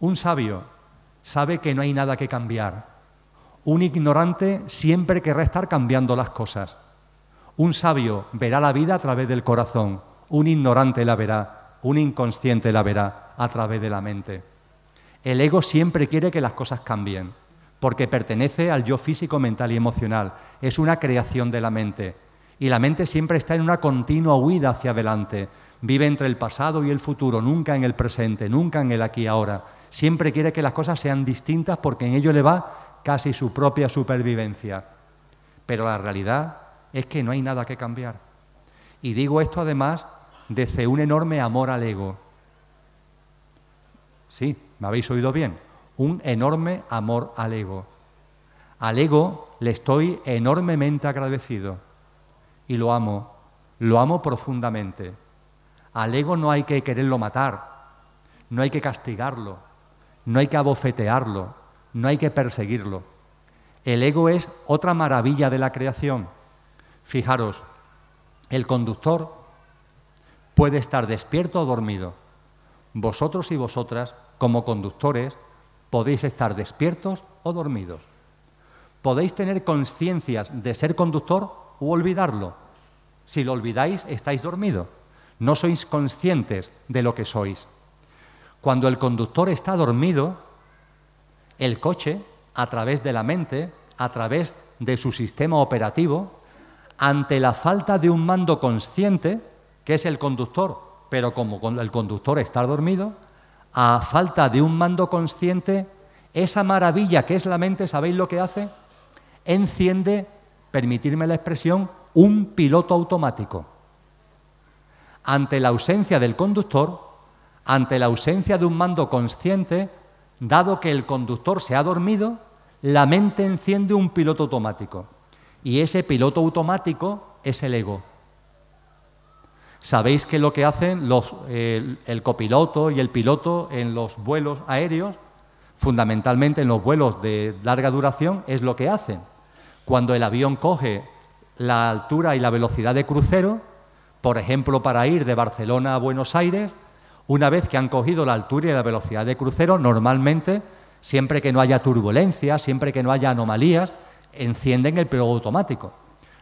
Un sabio sabe que no hay nada que cambiar. Un ignorante siempre querrá estar cambiando las cosas. Un sabio verá la vida a través del corazón. Un ignorante la verá. Un inconsciente la verá a través de la mente. El ego siempre quiere que las cosas cambien, porque pertenece al yo físico, mental y emocional. Es una creación de la mente. Y la mente siempre está en una continua huida hacia adelante. Vive entre el pasado y el futuro, nunca en el presente, nunca en el aquí y ahora Siempre quiere que las cosas sean distintas porque en ello le va casi su propia supervivencia. Pero la realidad es que no hay nada que cambiar. Y digo esto además desde un enorme amor al ego. Sí, me habéis oído bien. Un enorme amor al ego. Al ego le estoy enormemente agradecido y lo amo, lo amo profundamente. Al ego no hay que quererlo matar, no hay que castigarlo, no hay que abofetearlo, no hay que perseguirlo. El ego es otra maravilla de la creación. Fijaros, el conductor puede estar despierto o dormido. Vosotros y vosotras, como conductores, podéis estar despiertos o dormidos. Podéis tener conciencias de ser conductor o olvidarlo. Si lo olvidáis, estáis dormidos. No sois conscientes de lo que sois. Cuando el conductor está dormido, el coche, a través de la mente, a través de su sistema operativo, ante la falta de un mando consciente, que es el conductor, pero como el conductor está dormido, a falta de un mando consciente, esa maravilla que es la mente, ¿sabéis lo que hace? Enciende, permitirme la expresión, un piloto automático. Ante la ausencia del conductor, ante la ausencia de un mando consciente, dado que el conductor se ha dormido, la mente enciende un piloto automático. Y ese piloto automático es el ego. Sabéis que lo que hacen el copiloto y el piloto en los vuelos aéreos, fundamentalmente en los vuelos de larga duración, es lo que hacen. Cuando el avión coge la altura y la velocidad de crucero, por ejemplo, para ir de Barcelona a Buenos Aires, una vez que han cogido la altura y la velocidad de crucero, normalmente, siempre que no haya turbulencia, siempre que no haya anomalías, encienden el piloto automático.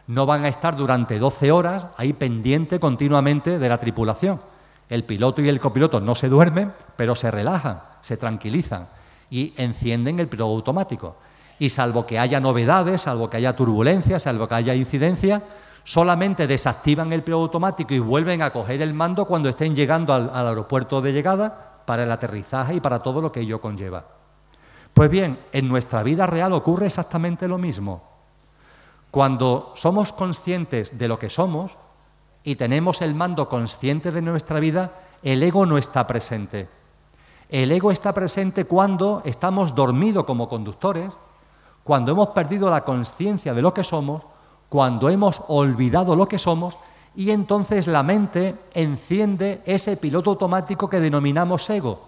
No van a estar durante 12 horas ahí pendiente continuamente de la tripulación. El piloto y el copiloto no se duermen, pero se relajan, se tranquilizan y encienden el piloto automático. Y salvo que haya novedades, salvo que haya turbulencia, salvo que haya incidencia, solamente desactivan el piloto automático y vuelven a coger el mando cuando estén llegando al, aeropuerto de llegada para el aterrizaje y para todo lo que ello conlleva. Pues bien, en nuestra vida real ocurre exactamente lo mismo. Cuando somos conscientes de lo que somos y tenemos el mando consciente de nuestra vida, el ego no está presente. El ego está presente cuando estamos dormidos como conductores, cuando hemos perdido la conciencia de lo que somos cuando hemos olvidado lo que somos y entonces la mente enciende ese piloto automático que denominamos ego.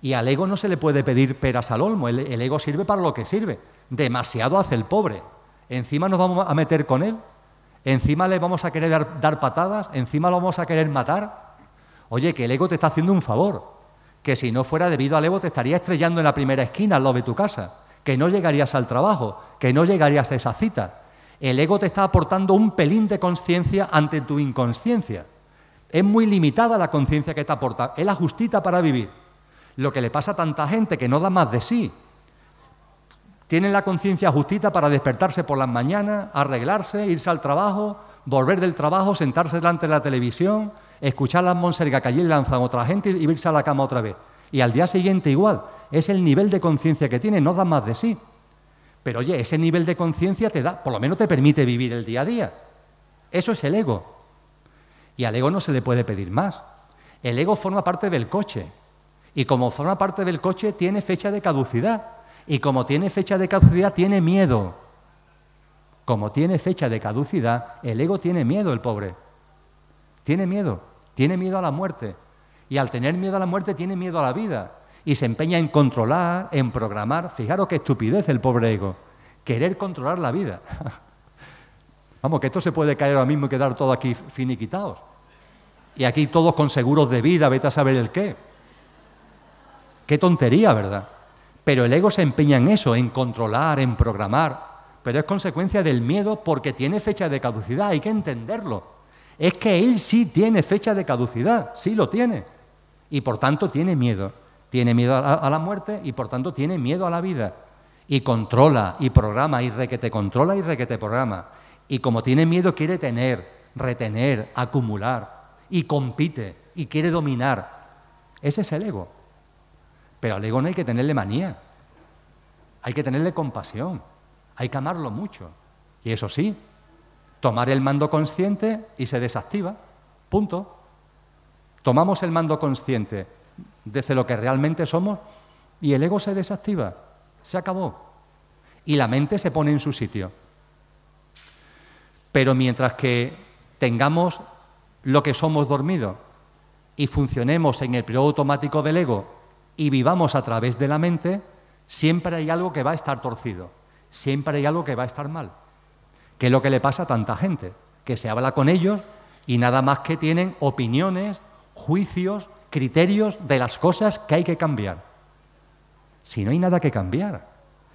Y al ego no se le puede pedir peras al olmo, el, ego sirve para lo que sirve. Demasiado hace el pobre. Encima nos vamos a meter con él, encima le vamos a querer dar, dar patadas, encima lo vamos a querer matar. Oye, que el ego te está haciendo un favor, que si no fuera debido al ego te estaría estrellando en la primera esquina al lado de tu casa, que no llegarías al trabajo, que no llegarías a esa cita el ego te está aportando un pelín de conciencia ante tu inconsciencia. Es muy limitada la conciencia que te aporta, es la justita para vivir. Lo que le pasa a tanta gente que no da más de sí. Tienen la conciencia justita para despertarse por las mañanas, arreglarse, irse al trabajo, volver del trabajo, sentarse delante de la televisión, escuchar las monsergas que allí lanzan otra gente y irse a la cama otra vez. Y al día siguiente igual. Es el nivel de conciencia que tiene, no da más de sí. Pero oye, ese nivel de conciencia te da, por lo menos te permite vivir el día a día. Eso es el ego. Y al ego no se le puede pedir más. El ego forma parte del coche. Y como forma parte del coche, tiene fecha de caducidad. Y como tiene fecha de caducidad, tiene miedo. Como tiene fecha de caducidad, el ego tiene miedo, el pobre. Tiene miedo. Tiene miedo a la muerte. Y al tener miedo a la muerte, tiene miedo a la vida y se empeña en controlar, en programar. Fijaros qué estupidez el pobre ego. Querer controlar la vida. Vamos, que esto se puede caer ahora mismo y quedar todo aquí finiquitados. Y aquí todos con seguros de vida, vete a saber el qué. Qué tontería, ¿verdad? Pero el ego se empeña en eso, en controlar, en programar. Pero es consecuencia del miedo porque tiene fecha de caducidad, hay que entenderlo es que él sí tiene fecha de caducidad, sí lo tiene, y por tanto tiene miedo tiene miedo a la muerte y por tanto tiene miedo a la vida. Y controla y programa y requete controla y requete programa. Y como tiene miedo quiere tener, retener, acumular y compite y quiere dominar. Ese es el ego. Pero al ego no hay que tenerle manía. Hay que tenerle compasión. Hay que amarlo mucho. Y eso sí, tomar el mando consciente y se desactiva. Punto. Tomamos el mando consciente desde lo que realmente somos y el ego se desactiva, se acabó. Y la mente se pone en su sitio. Pero mientras que tengamos lo que somos dormido y funcionemos en el periodo automático del ego y vivamos a través de la mente, siempre hay algo que va a estar torcido, siempre hay algo que va a estar mal. Que es lo que le pasa a tanta gente, que se habla con ellos y nada más que tienen opiniones, juicios, criterios de las cosas que hay que cambiar. Si no hay nada que cambiar,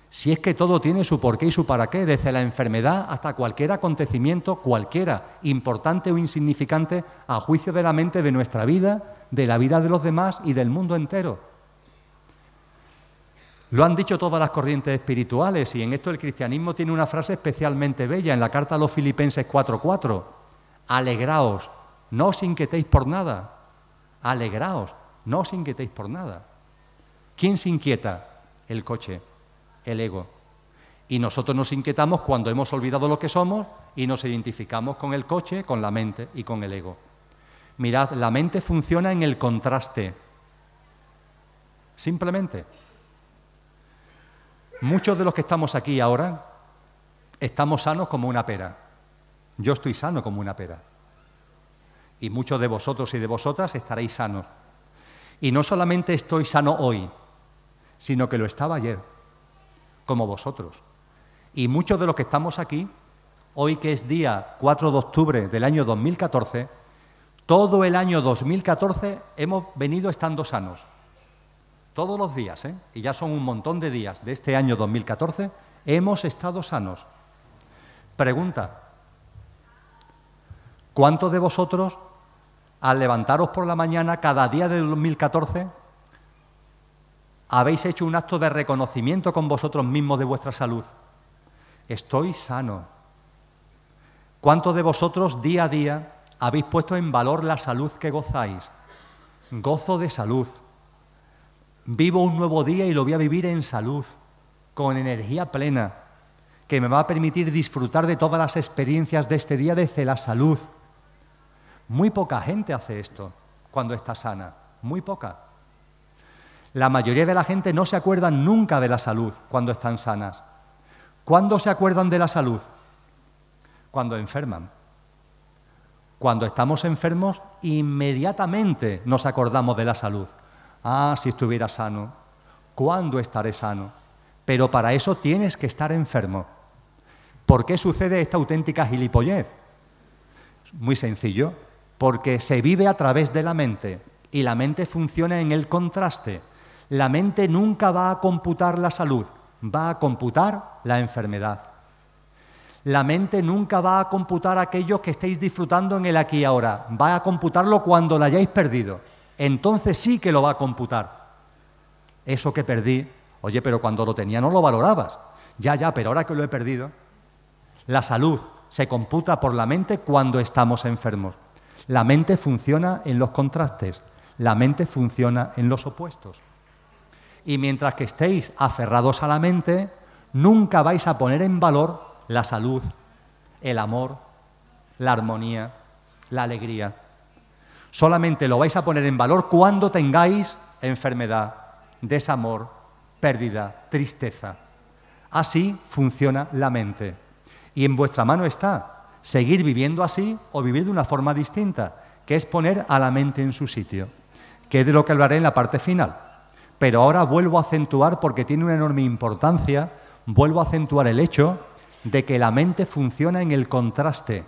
si es que todo tiene su porqué y su para qué, desde la enfermedad hasta cualquier acontecimiento, cualquiera, importante o insignificante, a juicio de la mente de nuestra vida, de la vida de los demás y del mundo entero. Lo han dicho todas las corrientes espirituales y en esto el cristianismo tiene una frase especialmente bella en la carta a los Filipenses 4:4. Alegraos, no os inquietéis por nada, alegraos, no os inquietéis por nada. ¿Quién se inquieta? El coche, el ego. Y nosotros nos inquietamos cuando hemos olvidado lo que somos y nos identificamos con el coche, con la mente y con el ego. Mirad, la mente funciona en el contraste. Simplemente. Muchos de los que estamos aquí ahora estamos sanos como una pera. Yo estoy sano como una pera y muchos de vosotros y de vosotras estaréis sanos. Y no solamente estoy sano hoy, sino que lo estaba ayer, como vosotros. Y muchos de los que estamos aquí, hoy que es día 4 de octubre del año 2014, todo el año 2014 hemos venido estando sanos. Todos los días, ¿eh? y ya son un montón de días de este año 2014, hemos estado sanos. Pregunta, ¿cuántos de vosotros al levantaros por la mañana cada día de 2014, habéis hecho un acto de reconocimiento con vosotros mismos de vuestra salud. Estoy sano. ¿Cuántos de vosotros día a día habéis puesto en valor la salud que gozáis? Gozo de salud. Vivo un nuevo día y lo voy a vivir en salud, con energía plena, que me va a permitir disfrutar de todas las experiencias de este día desde la salud. Muy poca gente hace esto cuando está sana, muy poca. La mayoría de la gente no se acuerda nunca de la salud cuando están sanas. ¿Cuándo se acuerdan de la salud? Cuando enferman. Cuando estamos enfermos, inmediatamente nos acordamos de la salud. Ah, si estuviera sano, ¿cuándo estaré sano? Pero para eso tienes que estar enfermo. ¿Por qué sucede esta auténtica gilipollez? Muy sencillo, porque se vive a través de la mente y la mente funciona en el contraste. La mente nunca va a computar la salud, va a computar la enfermedad. La mente nunca va a computar aquello que estéis disfrutando en el aquí y ahora, va a computarlo cuando lo hayáis perdido. Entonces sí que lo va a computar. Eso que perdí, oye, pero cuando lo tenía no lo valorabas. Ya, ya, pero ahora que lo he perdido, la salud se computa por la mente cuando estamos enfermos. La mente funciona en los contrastes, la mente funciona en los opuestos. Y mientras que estéis aferrados a la mente, nunca vais a poner en valor la salud, el amor, la armonía, la alegría. Solamente lo vais a poner en valor cuando tengáis enfermedad, desamor, pérdida, tristeza. Así funciona la mente. Y en vuestra mano está seguir viviendo así o vivir de una forma distinta, que es poner a la mente en su sitio, que es de lo que hablaré en la parte final. Pero ahora vuelvo a acentuar, porque tiene una enorme importancia, vuelvo a acentuar el hecho de que la mente funciona en el contraste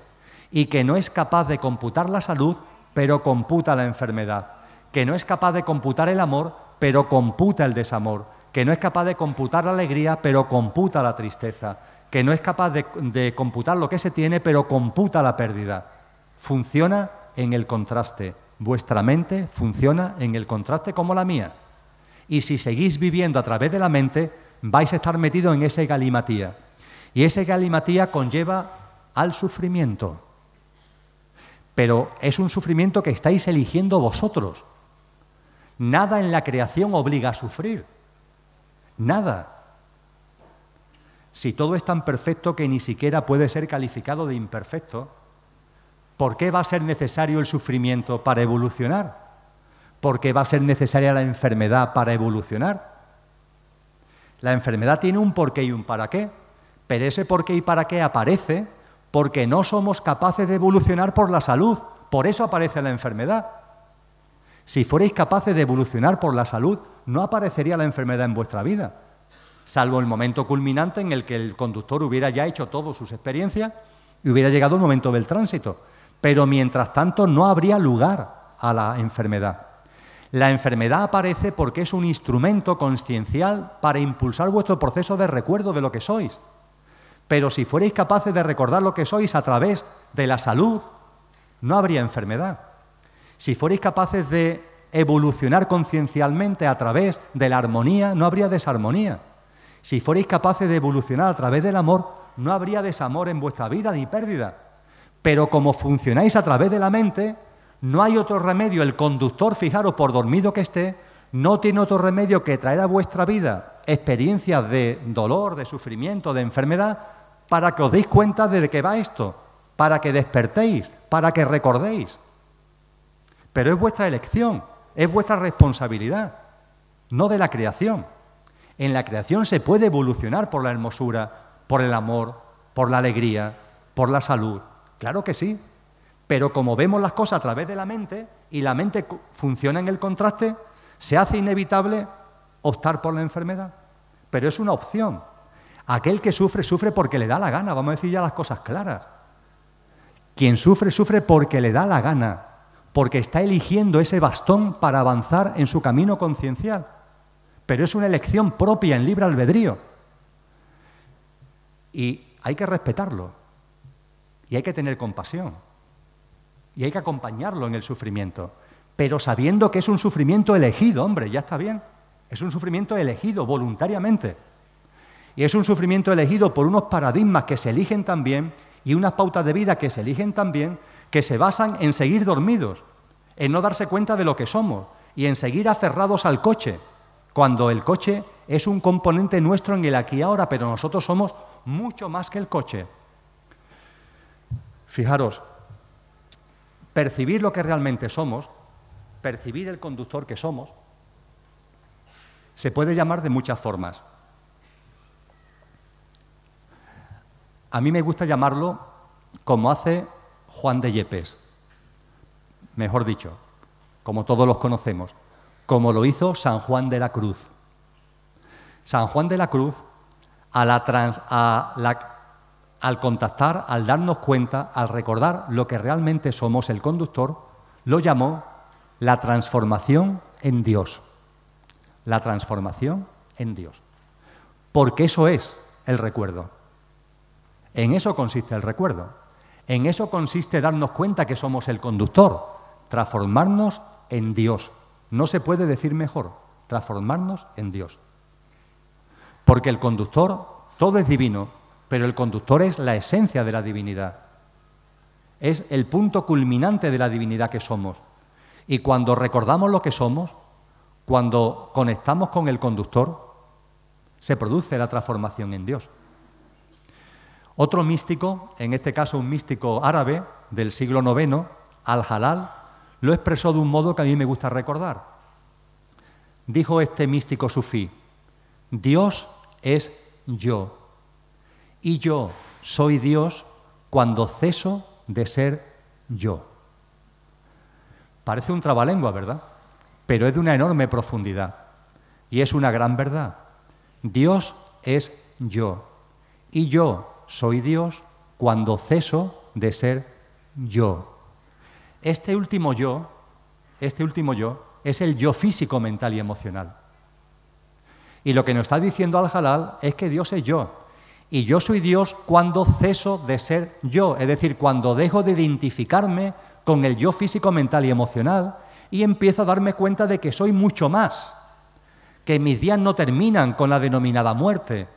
y que no es capaz de computar la salud, pero computa la enfermedad, que no es capaz de computar el amor, pero computa el desamor, que no es capaz de computar la alegría, pero computa la tristeza, que no es capaz de, computar lo que se tiene, pero computa la pérdida. Funciona en el contraste. Vuestra mente funciona en el contraste como la mía. Y si seguís viviendo a través de la mente, vais a estar metido en ese galimatía. Y ese galimatía conlleva al sufrimiento. Pero es un sufrimiento que estáis eligiendo vosotros. Nada en la creación obliga a sufrir. Nada. Si todo es tan perfecto que ni siquiera puede ser calificado de imperfecto, ¿por qué va a ser necesario el sufrimiento para evolucionar? ¿Por qué va a ser necesaria la enfermedad para evolucionar? La enfermedad tiene un porqué y un para qué, pero ese porqué y para qué aparece porque no somos capaces de evolucionar por la salud, por eso aparece la enfermedad. Si fuerais capaces de evolucionar por la salud, no aparecería la enfermedad en vuestra vida salvo el momento culminante en el que el conductor hubiera ya hecho todas sus experiencias y hubiera llegado el momento del tránsito. Pero mientras tanto no habría lugar a la enfermedad. La enfermedad aparece porque es un instrumento conciencial para impulsar vuestro proceso de recuerdo de lo que sois. Pero si fuerais capaces de recordar lo que sois a través de la salud, no habría enfermedad. Si fuerais capaces de evolucionar conciencialmente a través de la armonía, no habría desarmonía. Si fuerais capaces de evolucionar a través del amor, no habría desamor en vuestra vida ni pérdida. Pero como funcionáis a través de la mente, no hay otro remedio. El conductor, fijaros, por dormido que esté, no tiene otro remedio que traer a vuestra vida experiencias de dolor, de sufrimiento, de enfermedad, para que os deis cuenta de que va esto, para que despertéis, para que recordéis. Pero es vuestra elección, es vuestra responsabilidad, no de la creación. En la creación se puede evolucionar por la hermosura, por el amor, por la alegría, por la salud. Claro que sí. Pero como vemos las cosas a través de la mente y la mente funciona en el contraste, se hace inevitable optar por la enfermedad. Pero es una opción. Aquel que sufre, sufre porque le da la gana, vamos a decir ya las cosas claras. Quien sufre, sufre porque le da la gana, porque está eligiendo ese bastón para avanzar en su camino conciencial pero es una elección propia en libre albedrío. Y hay que respetarlo, y hay que tener compasión, y hay que acompañarlo en el sufrimiento, pero sabiendo que es un sufrimiento elegido, hombre, ya está bien, es un sufrimiento elegido voluntariamente, y es un sufrimiento elegido por unos paradigmas que se eligen también y unas pautas de vida que se eligen también, que se basan en seguir dormidos, en no darse cuenta de lo que somos y en seguir aferrados al coche cuando el coche es un componente nuestro en el aquí y ahora, pero nosotros somos mucho más que el coche. Fijaros, percibir lo que realmente somos, percibir el conductor que somos, se puede llamar de muchas formas. A mí me gusta llamarlo como hace Juan de Yepes, mejor dicho, como todos los conocemos como lo hizo San Juan de la Cruz. San Juan de la Cruz, al contactar, al darnos cuenta, al recordar lo que realmente somos el conductor, lo llamó la transformación en Dios. La transformación en Dios. Porque eso es el recuerdo. En eso consiste el recuerdo. En eso consiste darnos cuenta que somos el conductor, transformarnos en Dios. No se puede decir mejor, transformarnos en Dios. Porque el conductor, todo es divino, pero el conductor es la esencia de la divinidad. Es el punto culminante de la divinidad que somos. Y cuando recordamos lo que somos, cuando conectamos con el conductor, se produce la transformación en Dios. Otro místico, en este caso un místico árabe del siglo IX, Al-Halal, lo expresó de un modo que a mí me gusta recordar. Dijo este místico sufí, Dios es yo, y yo soy Dios cuando ceso de ser yo. Parece un trabalengua, ¿verdad? Pero es de una enorme profundidad y es una gran verdad. Dios es yo y yo soy Dios cuando ceso de ser yo este último yo, este último yo, es el yo físico, mental y emocional. Y lo que nos está diciendo Al-Halal es que Dios es yo. Y yo soy Dios cuando ceso de ser yo, es decir, cuando dejo de identificarme con el yo físico, mental y emocional y empiezo a darme cuenta de que soy mucho más, que mis días no terminan con la denominada muerte,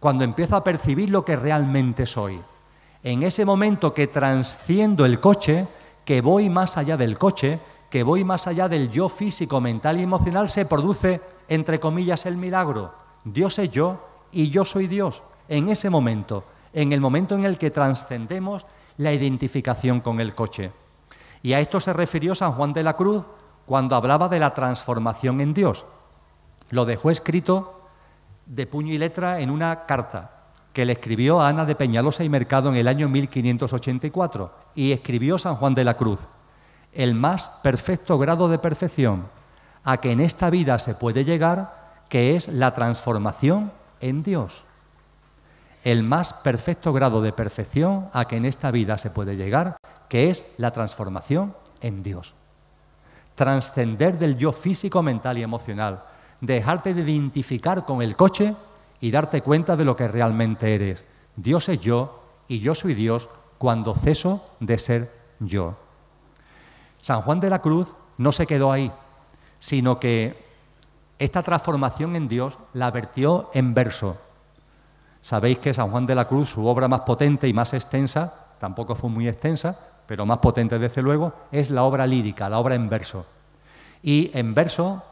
cuando empiezo a percibir lo que realmente soy. En ese momento que transciendo el coche, que voy más allá del coche, que voy más allá del yo físico, mental y emocional, se produce, entre comillas, el milagro. Dios es yo y yo soy Dios. En ese momento, en el momento en el que trascendemos la identificación con el coche. Y a esto se refirió San Juan de la Cruz cuando hablaba de la transformación en Dios. Lo dejó escrito de puño y letra en una carta que le escribió a Ana de Peñalosa y Mercado en el año 1584 y escribió San Juan de la Cruz, el más perfecto grado de perfección a que en esta vida se puede llegar, que es la transformación en Dios. El más perfecto grado de perfección a que en esta vida se puede llegar, que es la transformación en Dios. Transcender del yo físico, mental y emocional, dejarte de identificar con el coche y darte cuenta de lo que realmente eres. Dios es yo y yo soy Dios cuando ceso de ser yo. San Juan de la Cruz no se quedó ahí, sino que esta transformación en Dios la vertió en verso. Sabéis que San Juan de la Cruz, su obra más potente y más extensa, tampoco fue muy extensa, pero más potente desde luego, es la obra lírica, la obra en verso. Y en verso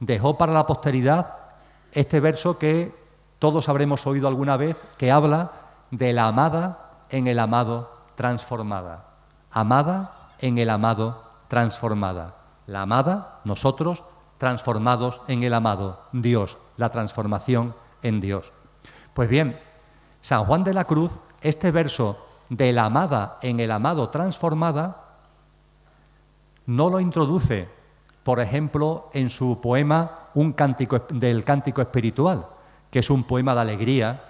dejó para la posteridad este verso que todos habremos oído alguna vez que habla de la amada en el amado transformada. Amada en el amado transformada. La amada, nosotros, transformados en el amado, Dios, la transformación en Dios. Pues bien, San Juan de la Cruz, este verso de la amada en el amado transformada, no lo introduce, por ejemplo, en su poema un cántico, del cántico espiritual, que es un poema de alegría,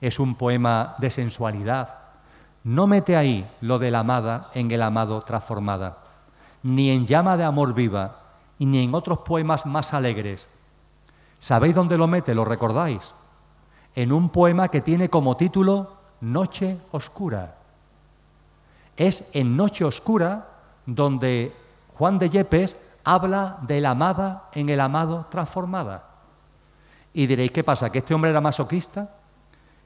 es un poema de sensualidad. No mete ahí lo de la amada en el amado transformada, ni en llama de amor viva, ni en otros poemas más alegres. ¿Sabéis dónde lo mete? ¿Lo recordáis? En un poema que tiene como título Noche Oscura. Es en Noche Oscura donde Juan de Yepes habla de la amada en el amado transformada. Y diréis, ¿qué pasa? ¿Que este hombre era masoquista?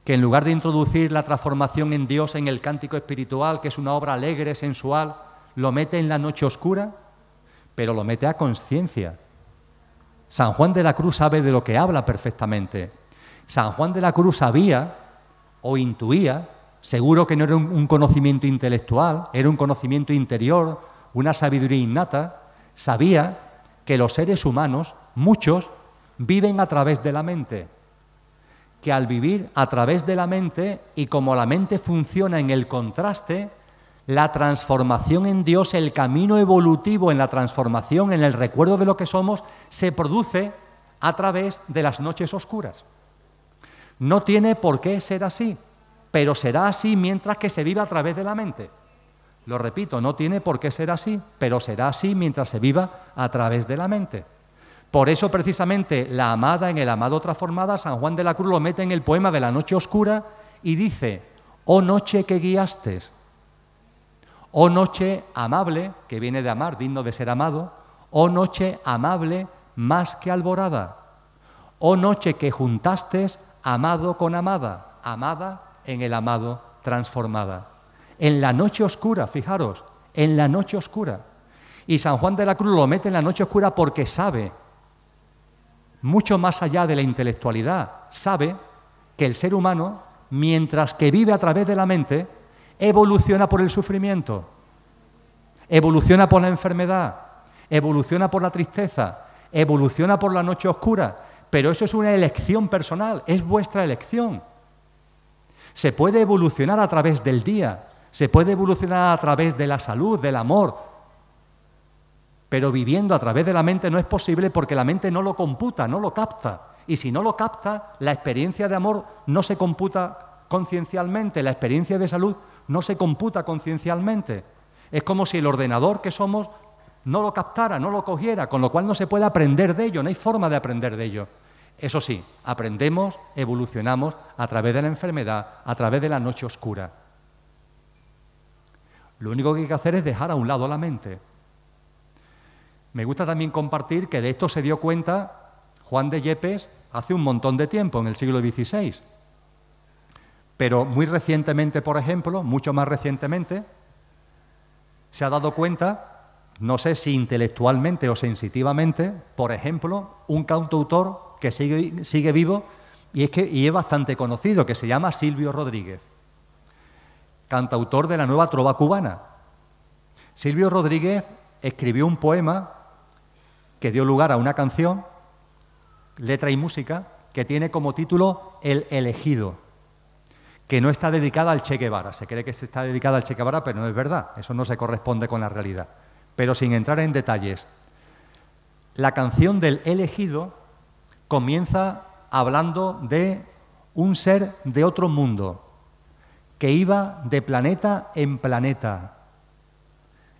¿Que en lugar de introducir la transformación en Dios en el cántico espiritual, que es una obra alegre, sensual, lo mete en la noche oscura? Pero lo mete a conciencia. San Juan de la Cruz sabe de lo que habla perfectamente. San Juan de la Cruz sabía o intuía, seguro que no era un, un conocimiento intelectual, era un conocimiento interior, una sabiduría innata, sabía que los seres humanos, muchos, viven a través de la mente, que al vivir a través de la mente y como la mente funciona en el contraste, la transformación en Dios, el camino evolutivo en la transformación, en el recuerdo de lo que somos, se produce a través de las noches oscuras. No tiene por qué ser así, pero será así mientras que se viva a través de la mente. Lo repito, no tiene por qué ser así, pero será así mientras se viva a través de la mente. Por eso precisamente la amada en el amado transformada, San Juan de la Cruz lo mete en el poema de la noche oscura y dice, oh noche que guiastes, oh noche amable, que viene de amar, digno de ser amado, oh noche amable más que alborada, oh noche que juntastes amado con amada, amada en el amado transformada. En la noche oscura, fijaros, en la noche oscura. Y San Juan de la Cruz lo mete en la noche oscura porque sabe mucho más allá de la intelectualidad, sabe que el ser humano, mientras que vive a través de la mente, evoluciona por el sufrimiento, evoluciona por la enfermedad, evoluciona por la tristeza, evoluciona por la noche oscura, pero eso es una elección personal, es vuestra elección. Se puede evolucionar a través del día, se puede evolucionar a través de la salud, del amor, pero viviendo a través de la mente no es posible porque la mente no lo computa, no lo capta. Y si no lo capta, la experiencia de amor no se computa conciencialmente, la experiencia de salud no se computa conciencialmente. Es como si el ordenador que somos no lo captara, no lo cogiera, con lo cual no se puede aprender de ello, no hay forma de aprender de ello. Eso sí, aprendemos, evolucionamos a través de la enfermedad, a través de la noche oscura. Lo único que hay que hacer es dejar a un lado la mente. Me gusta también compartir que de esto se dio cuenta Juan de Yepes hace un montón de tiempo, en el siglo XVI. Pero muy recientemente, por ejemplo, mucho más recientemente, se ha dado cuenta, no sé si intelectualmente o sensitivamente, por ejemplo, un cantautor que sigue, vivo y es, que, y es bastante conocido, que se llama Silvio Rodríguez, cantautor de la nueva trova cubana. Silvio Rodríguez escribió un poema que dio lugar a una canción, letra y música, que tiene como título El elegido, que no está dedicada al Che Guevara. Se cree que se está dedicada al Che Guevara, pero no es verdad. Eso no se corresponde con la realidad. Pero sin entrar en detalles, la canción del elegido comienza hablando de un ser de otro mundo que iba de planeta en planeta.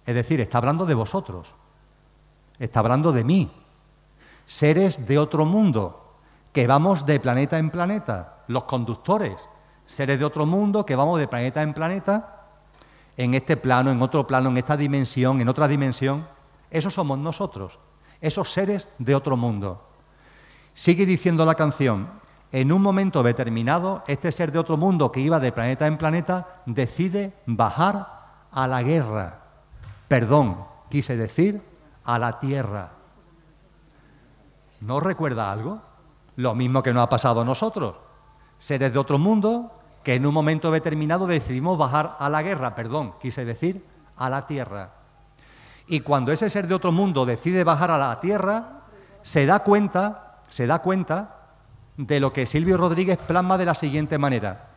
Es decir, está hablando de vosotros está hablando de mí, seres de otro mundo, que vamos de planeta en planeta, los conductores, seres de otro mundo, que vamos de planeta en planeta, en este plano, en otro plano, en esta dimensión, en otra dimensión, esos somos nosotros, esos seres de otro mundo. Sigue diciendo la canción, en un momento determinado, este ser de otro mundo que iba de planeta en planeta decide bajar a la guerra. Perdón, quise decir a la tierra. ¿No recuerda algo? Lo mismo que nos ha pasado a nosotros. Seres de otro mundo que en un momento determinado decidimos bajar a la guerra, perdón, quise decir, a la tierra. Y cuando ese ser de otro mundo decide bajar a la tierra, se da cuenta, se da cuenta de lo que Silvio Rodríguez plasma de la siguiente manera.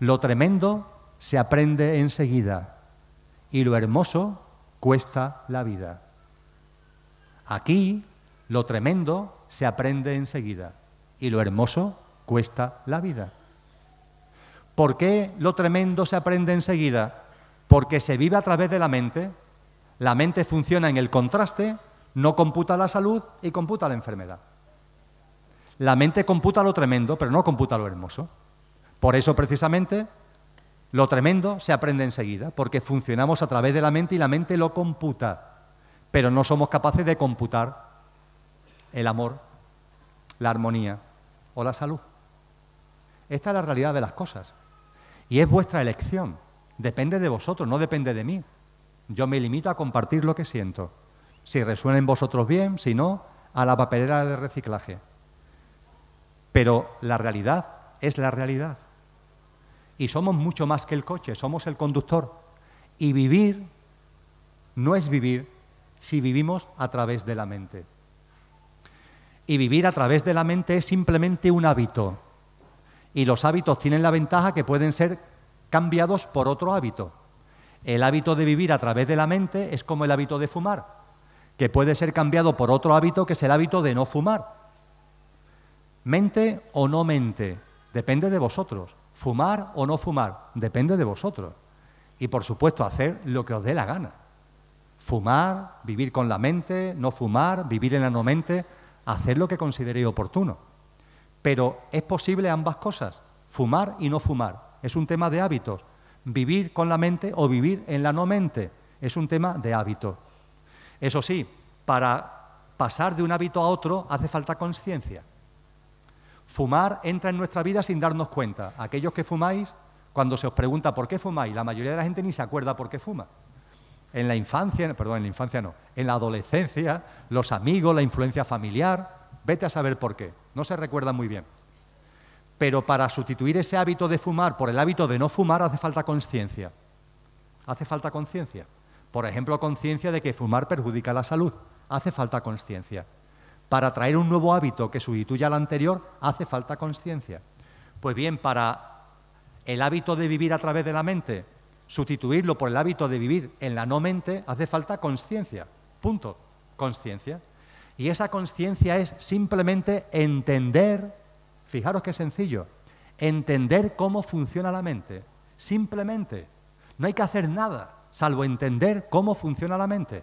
Lo tremendo se aprende enseguida y lo hermoso cuesta la vida. Aquí lo tremendo se aprende enseguida y lo hermoso cuesta la vida. ¿Por qué lo tremendo se aprende enseguida? Porque se vive a través de la mente. La mente funciona en el contraste, no computa la salud y computa la enfermedad. La mente computa lo tremendo, pero no computa lo hermoso. Por eso precisamente lo tremendo se aprende enseguida, porque funcionamos a través de la mente y la mente lo computa, pero no somos capaces de computar el amor, la armonía o la salud. Esta es la realidad de las cosas. Y es vuestra elección. Depende de vosotros, no depende de mí. Yo me limito a compartir lo que siento. Si resuena en vosotros bien, si no, a la papelera de reciclaje. Pero la realidad es la realidad y somos mucho más que el coche, somos el conductor. Y vivir no es vivir si vivimos a través de la mente. Y vivir a través de la mente es simplemente un hábito. Y los hábitos tienen la ventaja que pueden ser cambiados por otro hábito. El hábito de vivir a través de la mente es como el hábito de fumar, que puede ser cambiado por otro hábito que es el hábito de no fumar. Mente o no mente, depende de vosotros. Fumar o no fumar, depende de vosotros. Y por supuesto, hacer lo que os dé la gana. Fumar, vivir con la mente, no fumar, vivir en la no mente, hacer lo que consideréis oportuno. Pero es posible ambas cosas, fumar y no fumar. Es un tema de hábitos. Vivir con la mente o vivir en la no mente es un tema de hábitos. Eso sí, para pasar de un hábito a otro hace falta conciencia. Fumar entra en nuestra vida sin darnos cuenta. Aquellos que fumáis, cuando se os pregunta por qué fumáis, la mayoría de la gente ni se acuerda por qué fuma. En la infancia, perdón, en la infancia no, en la adolescencia, los amigos, la influencia familiar, vete a saber por qué. No se recuerda muy bien. Pero para sustituir ese hábito de fumar por el hábito de no fumar hace falta conciencia. Hace falta conciencia. Por ejemplo, conciencia de que fumar perjudica la salud. Hace falta conciencia para traer un nuevo hábito que sustituya al anterior, hace falta conciencia. Pues bien, para el hábito de vivir a través de la mente, sustituirlo por el hábito de vivir en la no mente, hace falta conciencia. Punto. Consciencia. Y esa conciencia es simplemente entender, fijaros qué sencillo, entender cómo funciona la mente. Simplemente. No hay que hacer nada, salvo entender cómo funciona la mente.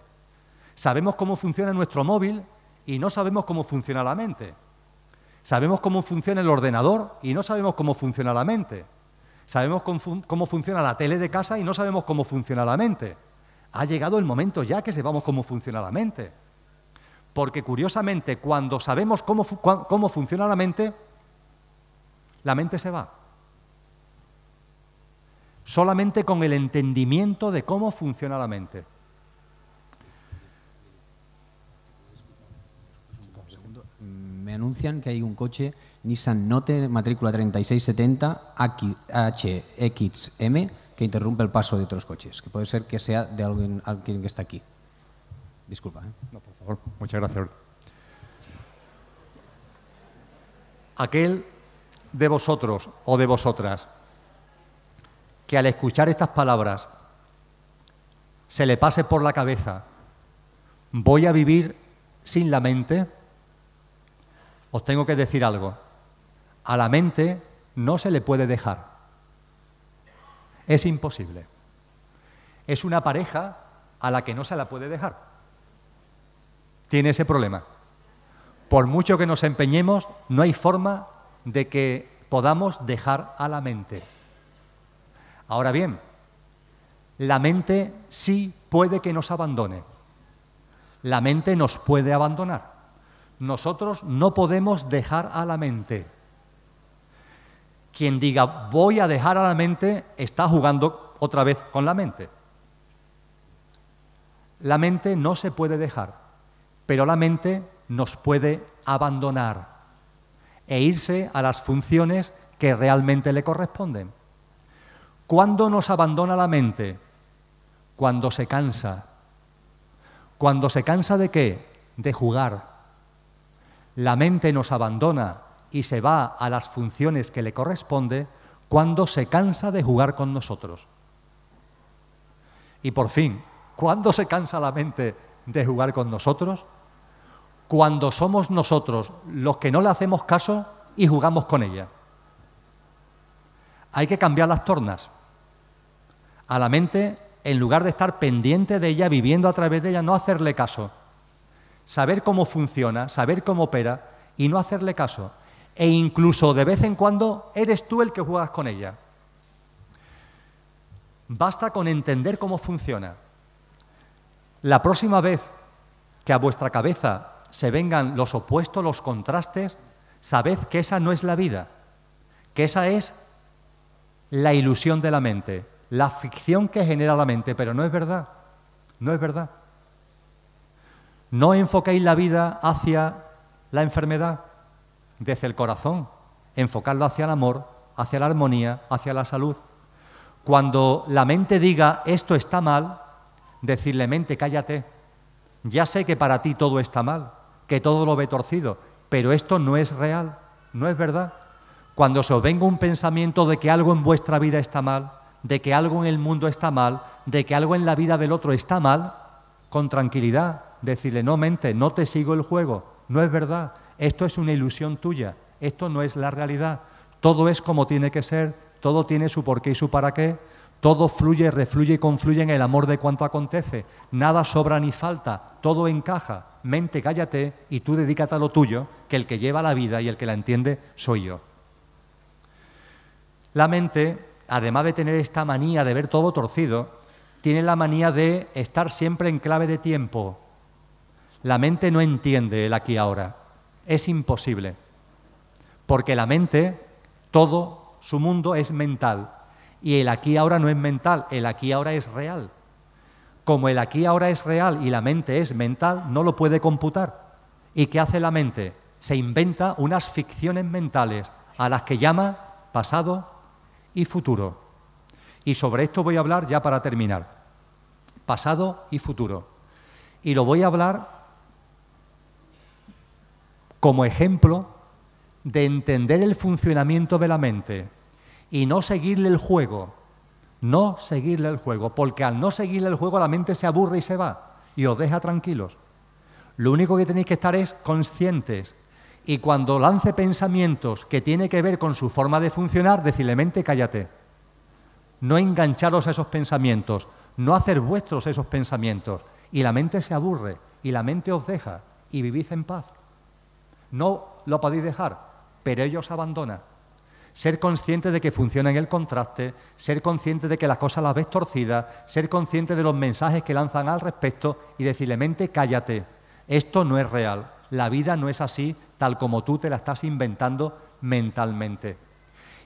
Sabemos cómo funciona nuestro móvil, y no sabemos cómo funciona la mente. Sabemos cómo funciona el ordenador y no sabemos cómo funciona la mente. Sabemos cómo, funciona la tele de casa y no sabemos cómo funciona la mente. Ha llegado el momento ya que sepamos cómo funciona la mente. Porque curiosamente, cuando sabemos cómo funciona la mente, la mente se va. Solamente con el entendimiento de cómo funciona la mente. anuncian que hay un coche Nissan Note, matrícula 3670 HXM, e que interrumpe el paso de otros coches, que puede ser que sea de alguien, alguien que está aquí. Disculpa. ¿eh? No, por favor. Muchas gracias. Aquel de vosotros o de vosotras que al escuchar estas palabras se le pase por la cabeza, voy a vivir sin la mente, os tengo que decir algo. A la mente no se le puede dejar. Es imposible. Es una pareja a la que no se la puede dejar. Tiene ese problema. Por mucho que nos empeñemos, no hay forma de que podamos dejar a la mente. Ahora bien, la mente sí puede que nos abandone. La mente nos puede abandonar. Nosotros no podemos dejar a la mente. Quien diga voy a dejar a la mente está jugando otra vez con la mente. La mente no se puede dejar, pero la mente nos puede abandonar e irse a las funciones que realmente le corresponden. ¿Cuándo nos abandona la mente? Cuando se cansa. ¿Cuando se cansa de qué? De jugar la mente nos abandona y se va a las funciones que le corresponde cuando se cansa de jugar con nosotros. Y por fin, ¿cuándo se cansa la mente de jugar con nosotros? Cuando somos nosotros los que no le hacemos caso y jugamos con ella. Hay que cambiar las tornas. A la mente, en lugar de estar pendiente de ella, viviendo a través de ella, no hacerle caso saber cómo funciona, saber cómo opera y no hacerle caso. E incluso de vez en cuando eres tú el que juegas con ella. Basta con entender cómo funciona. La próxima vez que a vuestra cabeza se vengan los opuestos, los contrastes, sabed que esa no es la vida, que esa es la ilusión de la mente, la ficción que genera la mente, pero no es verdad, no es verdad. No enfoquéis la vida hacia la enfermedad, desde el corazón, enfocadlo hacia el amor, hacia la armonía, hacia la salud. Cuando la mente diga esto está mal, decirle mente, cállate. Ya sé que para ti todo está mal, que todo lo ve torcido, pero esto no es real, no es verdad. Cuando se os venga un pensamiento de que algo en vuestra vida está mal, de que algo en el mundo está mal, de que algo en la vida del otro está mal, con tranquilidad, decirle, no mente, no te sigo el juego, no es verdad, esto es una ilusión tuya, esto no es la realidad, todo es como tiene que ser, todo tiene su porqué y su para qué, todo fluye, refluye y confluye en el amor de cuanto acontece, nada sobra ni falta, todo encaja, mente, cállate y tú dedícate a lo tuyo, que el que lleva la vida y el que la entiende soy yo. La mente, además de tener esta manía de ver todo torcido, tiene la manía de estar siempre en clave de tiempo, la mente no entiende el aquí ahora. Es imposible. Porque la mente, todo su mundo es mental. Y el aquí ahora no es mental, el aquí ahora es real. Como el aquí ahora es real y la mente es mental, no lo puede computar. ¿Y qué hace la mente? Se inventa unas ficciones mentales a las que llama pasado y futuro. Y sobre esto voy a hablar ya para terminar. Pasado y futuro. Y lo voy a hablar como ejemplo de entender el funcionamiento de la mente y no seguirle el juego, no seguirle el juego, porque al no seguirle el juego la mente se aburre y se va y os deja tranquilos. Lo único que tenéis que estar es conscientes y cuando lance pensamientos que tiene que ver con su forma de funcionar, decirle mente cállate. No engancharos a esos pensamientos, no hacer vuestros esos pensamientos y la mente se aburre y la mente os deja y vivís en paz no lo podéis dejar, pero ellos abandonan. Ser consciente de que funciona en el contraste, ser consciente de que las cosas las ves torcidas, ser consciente de los mensajes que lanzan al respecto y decirle mente, cállate, esto no es real, la vida no es así tal como tú te la estás inventando mentalmente.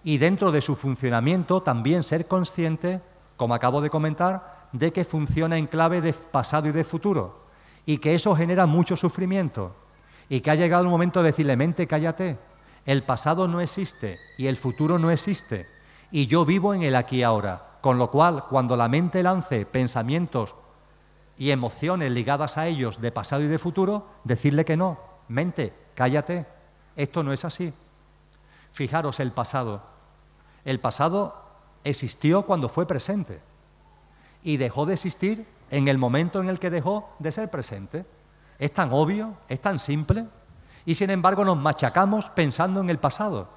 Y dentro de su funcionamiento también ser consciente, como acabo de comentar, de que funciona en clave de pasado y de futuro y que eso genera mucho sufrimiento y que ha llegado el momento de decirle, mente, cállate, el pasado no existe y el futuro no existe, y yo vivo en el aquí y ahora, con lo cual cuando la mente lance pensamientos y emociones ligadas a ellos de pasado y de futuro, decirle que no, mente, cállate, esto no es así. Fijaros el pasado. El pasado existió cuando fue presente y dejó de existir en el momento en el que dejó de ser presente. Es tan obvio, es tan simple. Y sin embargo nos machacamos pensando en el pasado.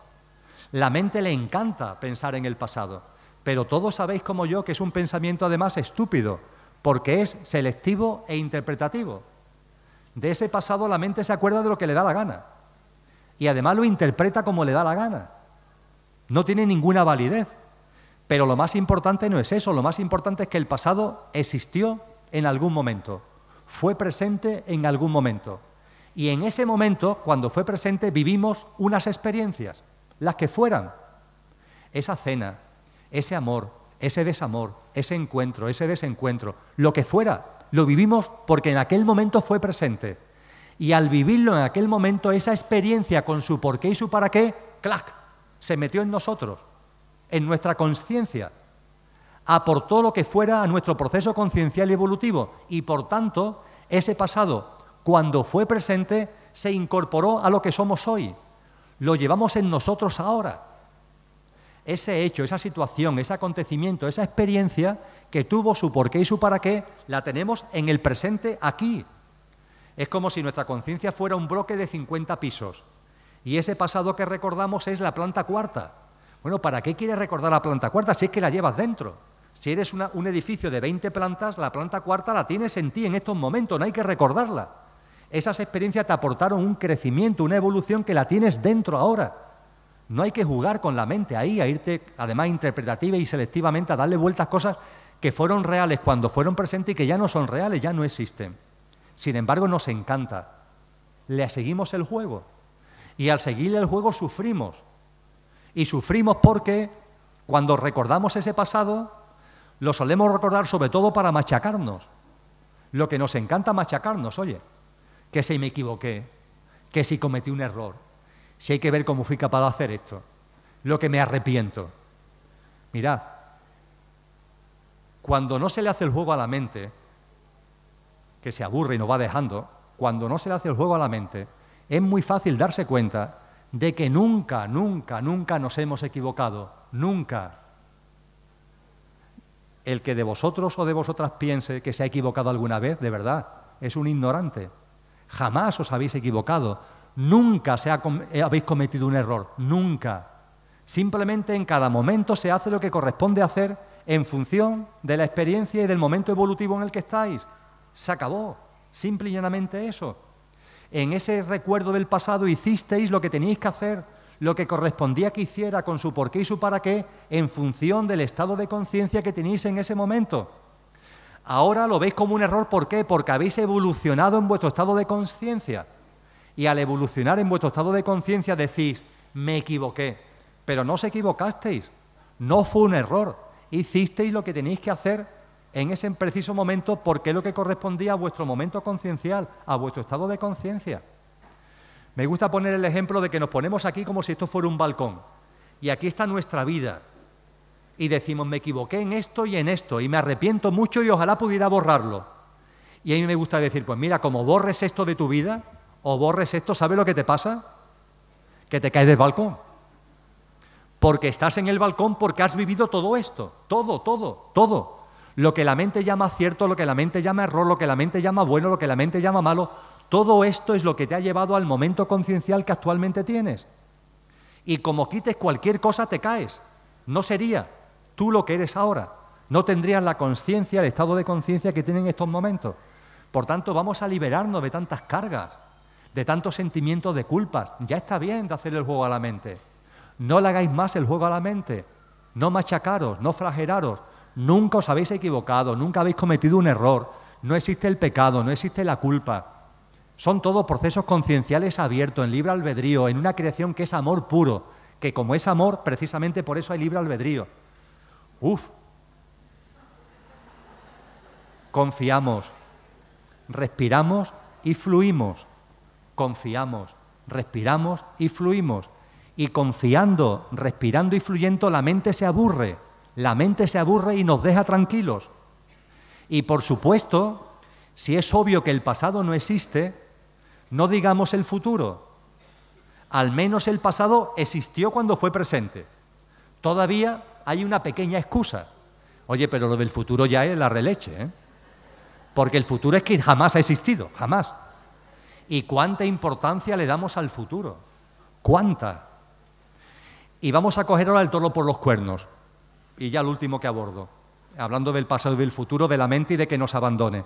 La mente le encanta pensar en el pasado, pero todos sabéis como yo que es un pensamiento además estúpido, porque es selectivo e interpretativo. De ese pasado la mente se acuerda de lo que le da la gana y además lo interpreta como le da la gana. No tiene ninguna validez. Pero lo más importante no es eso, lo más importante es que el pasado existió en algún momento fue presente en algún momento. Y en ese momento, cuando fue presente, vivimos unas experiencias, las que fueran. Esa cena, ese amor, ese desamor, ese encuentro, ese desencuentro, lo que fuera, lo vivimos porque en aquel momento fue presente. Y al vivirlo en aquel momento, esa experiencia con su por qué y su para qué, clac, se metió en nosotros, en nuestra conciencia aportó ah, lo que fuera a nuestro proceso conciencial y evolutivo y, por tanto, ese pasado, cuando fue presente, se incorporó a lo que somos hoy. Lo llevamos en nosotros ahora. Ese hecho, esa situación, ese acontecimiento, esa experiencia que tuvo su porqué y su para qué, la tenemos en el presente aquí. Es como si nuestra conciencia fuera un bloque de 50 pisos y ese pasado que recordamos es la planta cuarta. Bueno, ¿para qué quieres recordar la planta cuarta si es que la llevas dentro? Si eres un edificio de 20 plantas, la planta cuarta la tienes en ti en estos momentos, no hay que recordarla. Esas experiencias te aportaron un crecimiento, una evolución que la tienes dentro ahora. No hay que jugar con la mente ahí, a irte además interpretativa y selectivamente a darle vueltas cosas que fueron reales cuando fueron presentes y que ya no son reales, ya no existen. Sin embargo, nos encanta. Le seguimos el juego. Y al seguirle el juego sufrimos. Y sufrimos porque cuando recordamos ese pasado lo solemos recordar sobre todo para machacarnos. Lo que nos encanta machacarnos, oye, que si me equivoqué, que si cometí un error, si hay que ver cómo fui capaz de hacer esto, lo que me arrepiento. Mirad, cuando no se le hace el juego a la mente, que se aburre y nos va dejando, cuando no se le hace el juego a la mente, es muy fácil darse cuenta de que nunca, nunca, nunca nos hemos equivocado, nunca. El que de vosotros o de vosotras piense que se ha equivocado alguna vez, de verdad, es un ignorante. Jamás os habéis equivocado, nunca se eh, habéis cometido un error, nunca. Simplemente en cada momento se hace lo que corresponde hacer en función de la experiencia y del momento evolutivo en el que estáis. Se acabó, simple y llanamente eso. En ese recuerdo del pasado hicisteis lo que teníais que hacer, lo que correspondía que hiciera con su por qué y su para qué en función del estado de conciencia que tenéis en ese momento. Ahora lo veis como un error, ¿por qué? Porque habéis evolucionado en vuestro estado de conciencia. Y al evolucionar en vuestro estado de conciencia decís, me equivoqué. Pero no os equivocasteis, no fue un error. Hicisteis lo que tenéis que hacer en ese preciso momento porque es lo que correspondía a vuestro momento conciencial, a vuestro estado de conciencia. Me gusta poner el ejemplo de que nos ponemos aquí como si esto fuera un balcón. Y aquí está nuestra vida. Y decimos, me equivoqué en esto y en esto, y me arrepiento mucho y ojalá pudiera borrarlo. Y a mí me gusta decir, pues mira, como borres esto de tu vida, o borres esto, ¿sabes lo que te pasa? Que te caes del balcón. Porque estás en el balcón porque has vivido todo esto, todo, todo, todo. Lo que la mente llama cierto, lo que la mente llama error, lo que la mente llama bueno, lo que la mente llama malo, todo esto es lo que te ha llevado al momento conciencial que actualmente tienes. Y como quites cualquier cosa, te caes. No sería tú lo que eres ahora. No tendrías la conciencia, el estado de conciencia que tienen en estos momentos. Por tanto, vamos a liberarnos de tantas cargas, de tantos sentimientos de culpa. Ya está bien de hacer el juego a la mente. No le hagáis más el juego a la mente. No machacaros, no flageraros. Nunca os habéis equivocado, nunca habéis cometido un error. No existe el pecado, no existe la culpa. Son todos procesos concienciales abiertos, en libre albedrío, en una creación que es amor puro, que como es amor, precisamente por eso hay libre albedrío. Uf. Confiamos, respiramos y fluimos. Confiamos, respiramos y fluimos. Y confiando, respirando y fluyendo, la mente se aburre. La mente se aburre y nos deja tranquilos. Y por supuesto, si es obvio que el pasado no existe, no digamos el futuro. Al menos el pasado existió cuando fue presente. Todavía hay una pequeña excusa. Oye, pero lo del futuro ya es la releche, ¿eh? Porque el futuro es que jamás ha existido, jamás. ¿Y cuánta importancia le damos al futuro? ¿Cuánta? Y vamos a coger ahora el toro por los cuernos. Y ya el último que abordo, hablando del pasado y del futuro, de la mente y de que nos abandone.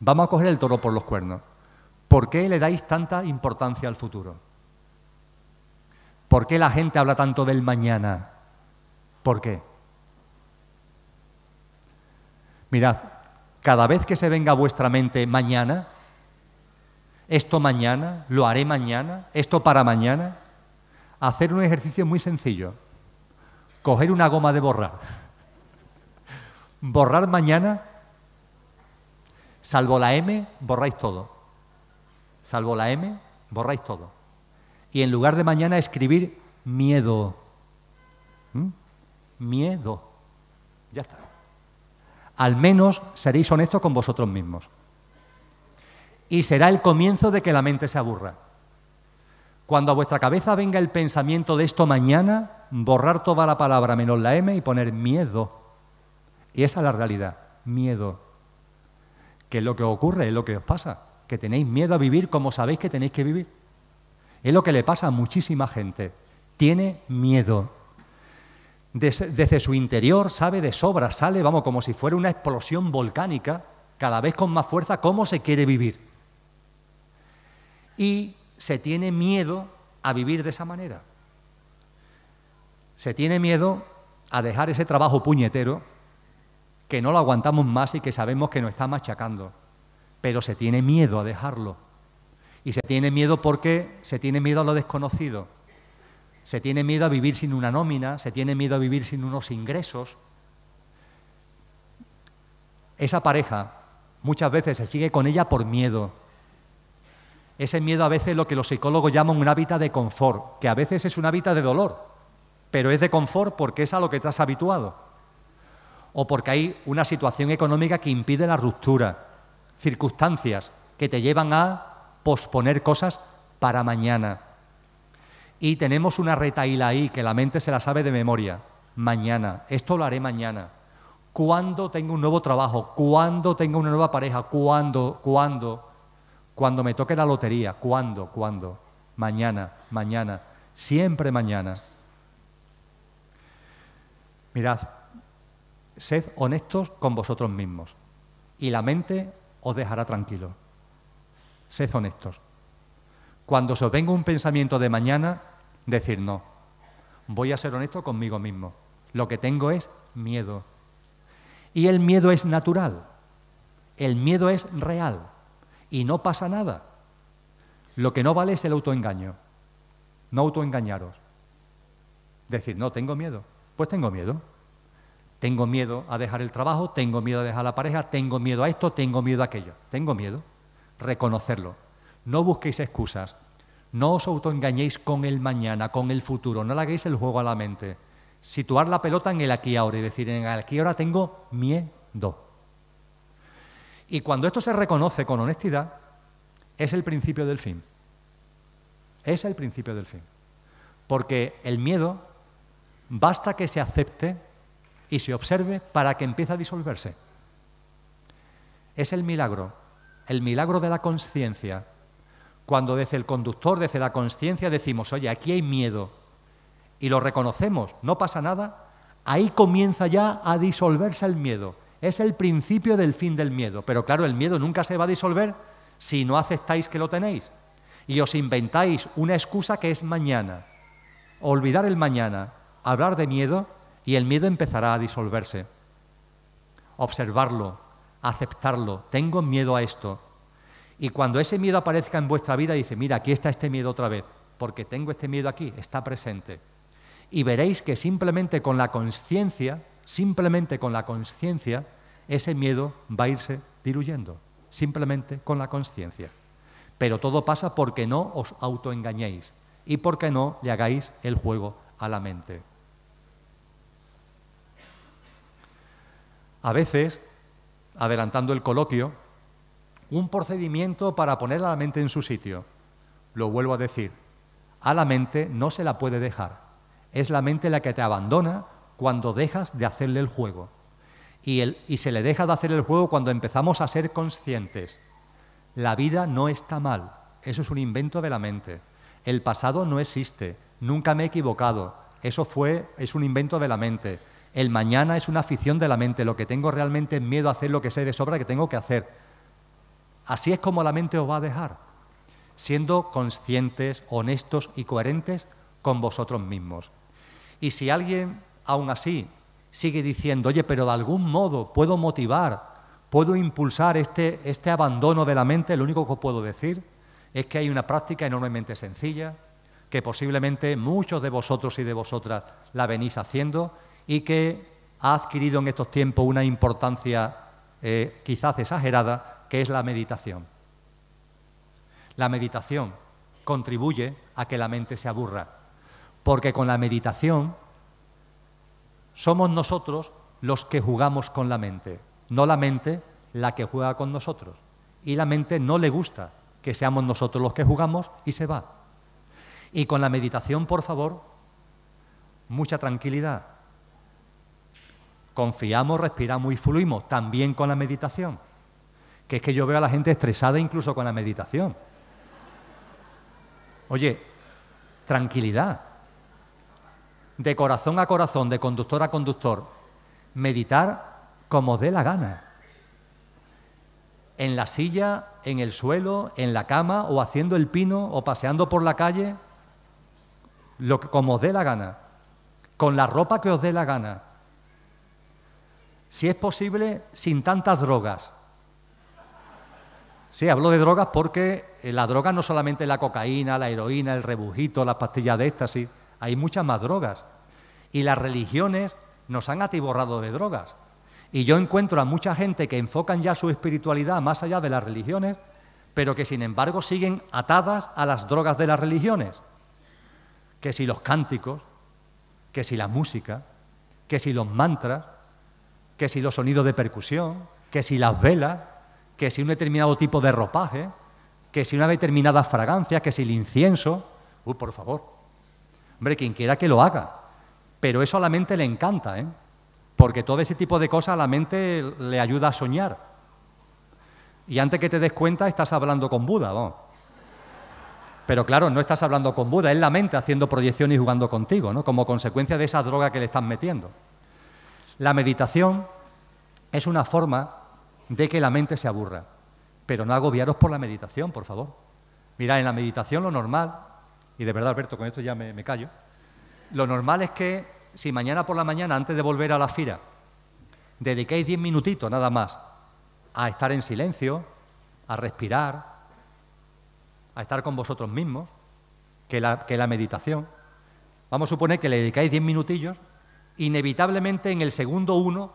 Vamos a coger el toro por los cuernos. ¿Por qué le dais tanta importancia al futuro? ¿Por qué la gente habla tanto del mañana? ¿Por qué? Mirad, cada vez que se venga a vuestra mente mañana, esto mañana, lo haré mañana, esto para mañana, hacer un ejercicio muy sencillo. Coger una goma de borrar. Borrar mañana, salvo la M, borráis todo salvo la M, borráis todo. Y en lugar de mañana escribir miedo. ¿Mm? Miedo. Ya está. Al menos seréis honestos con vosotros mismos. Y será el comienzo de que la mente se aburra. Cuando a vuestra cabeza venga el pensamiento de esto mañana, borrar toda la palabra menos la M y poner miedo. Y esa es la realidad, miedo. Que es lo que ocurre, es lo que os pasa que tenéis miedo a vivir como sabéis que tenéis que vivir. Es lo que le pasa a muchísima gente. Tiene miedo. Desde, su interior sabe de sobra, sale, vamos, como si fuera una explosión volcánica, cada vez con más fuerza, cómo se quiere vivir. Y se tiene miedo a vivir de esa manera. Se tiene miedo a dejar ese trabajo puñetero que no lo aguantamos más y que sabemos que nos está machacando pero se tiene miedo a dejarlo. Y se tiene miedo porque se tiene miedo a lo desconocido. Se tiene miedo a vivir sin una nómina, se tiene miedo a vivir sin unos ingresos. Esa pareja muchas veces se sigue con ella por miedo. Ese miedo a veces es lo que los psicólogos llaman un hábitat de confort, que a veces es un hábitat de dolor, pero es de confort porque es a lo que estás habituado. O porque hay una situación económica que impide la ruptura circunstancias que te llevan a posponer cosas para mañana. Y tenemos una retaíla ahí que la mente se la sabe de memoria. Mañana, esto lo haré mañana. Cuando tengo un nuevo trabajo, cuando tengo una nueva pareja, ¿Cuándo? ¿Cuándo? cuando me toque la lotería, cuando, cuando, mañana, mañana, siempre mañana. Mirad, sed honestos con vosotros mismos. Y la mente os dejará tranquilo. Sed honestos. Cuando se os venga un pensamiento de mañana, decir no. Voy a ser honesto conmigo mismo. Lo que tengo es miedo. Y el miedo es natural. El miedo es real. Y no pasa nada. Lo que no vale es el autoengaño. No autoengañaros. Decir, no, tengo miedo. Pues tengo miedo. Tengo miedo a dejar el trabajo, tengo miedo a dejar la pareja, tengo miedo a esto, tengo miedo a aquello. Tengo miedo. Reconocerlo. No busquéis excusas. No os autoengañéis con el mañana, con el futuro. No le hagáis el juego a la mente. Situar la pelota en el aquí y ahora y decir, en el aquí y ahora tengo miedo. Y cuando esto se reconoce con honestidad, es el principio del fin. Es el principio del fin. Porque el miedo, basta que se acepte y se observe para que empiece a disolverse. Es el milagro, el milagro de la conciencia. Cuando desde el conductor, desde la conciencia decimos, oye, aquí hay miedo, y lo reconocemos, no pasa nada, ahí comienza ya a disolverse el miedo. Es el principio del fin del miedo. Pero claro, el miedo nunca se va a disolver si no aceptáis que lo tenéis. Y os inventáis una excusa que es mañana. Olvidar el mañana, hablar de miedo, y el miedo empezará a disolverse. Observarlo, aceptarlo, tengo miedo a esto. Y cuando ese miedo aparezca en vuestra vida, dice, mira, aquí está este miedo otra vez, porque tengo este miedo aquí, está presente. Y veréis que simplemente con la conciencia, simplemente con la conciencia, ese miedo va a irse diluyendo, simplemente con la conciencia. Pero todo pasa porque no os autoengañéis y porque no le hagáis el juego a la mente. a veces, adelantando el coloquio, un procedimiento para poner a la mente en su sitio. Lo vuelvo a decir, a la mente no se la puede dejar. Es la mente la que te abandona cuando dejas de hacerle el juego. Y, y, se le deja de hacer el juego cuando empezamos a ser conscientes. La vida no está mal, eso es un invento de la mente. El pasado no existe, nunca me he equivocado, eso fue, es un invento de la mente. El mañana es una afición de la mente. Lo que tengo realmente es miedo a hacer lo que sé de sobra que tengo que hacer. Así es como la mente os va a dejar, siendo conscientes, honestos y coherentes con vosotros mismos. Y si alguien, aún así, sigue diciendo, oye, pero de algún modo puedo motivar, puedo impulsar este, este abandono de la mente, lo único que os puedo decir es que hay una práctica enormemente sencilla, que posiblemente muchos de vosotros y de vosotras la venís haciendo, y que ha adquirido en estos tiempos una importancia eh, quizás exagerada, que es la meditación. La meditación contribuye a que la mente se aburra, porque con la meditación somos nosotros los que jugamos con la mente, no la mente la que juega con nosotros. Y la mente no le gusta que seamos nosotros los que jugamos y se va. Y con la meditación, por favor, mucha tranquilidad, Confiamos, respiramos y fluimos, también con la meditación. Que es que yo veo a la gente estresada incluso con la meditación. Oye, tranquilidad. De corazón a corazón, de conductor a conductor. Meditar como dé la gana. En la silla, en el suelo, en la cama o haciendo el pino o paseando por la calle, como dé la gana, con la ropa que os dé la gana, si es posible, sin tantas drogas. Sí, hablo de drogas porque eh, la droga no solamente la cocaína, la heroína, el rebujito, las pastillas de éxtasis, hay muchas más drogas. Y las religiones nos han atiborrado de drogas. Y yo encuentro a mucha gente que enfocan ya su espiritualidad más allá de las religiones, pero que sin embargo siguen atadas a las drogas de las religiones. Que si los cánticos, que si la música, que si los mantras, que si los sonidos de percusión, que si las velas, que si un determinado tipo de ropaje, que si una determinada fragancia, que si el incienso. Uy, por favor. Hombre, quien quiera que lo haga. Pero eso a la mente le encanta, ¿eh? Porque todo ese tipo de cosas a la mente le ayuda a soñar. Y antes que te des cuenta, estás hablando con Buda, ¿no? Pero claro, no estás hablando con Buda, es la mente haciendo proyección y jugando contigo, ¿no? Como consecuencia de esa droga que le estás metiendo. La meditación es una forma de que la mente se aburra, pero no agobiaros por la meditación, por favor. Mirad, en la meditación lo normal, y de verdad Alberto, con esto ya me, callo, lo normal es que si mañana por la mañana, antes de volver a la fira, dediquéis diez minutitos nada más a estar en silencio, a respirar, a estar con vosotros mismos, que la, que la meditación. Vamos a suponer que le dedicáis diez minutillos inevitablemente en el segundo uno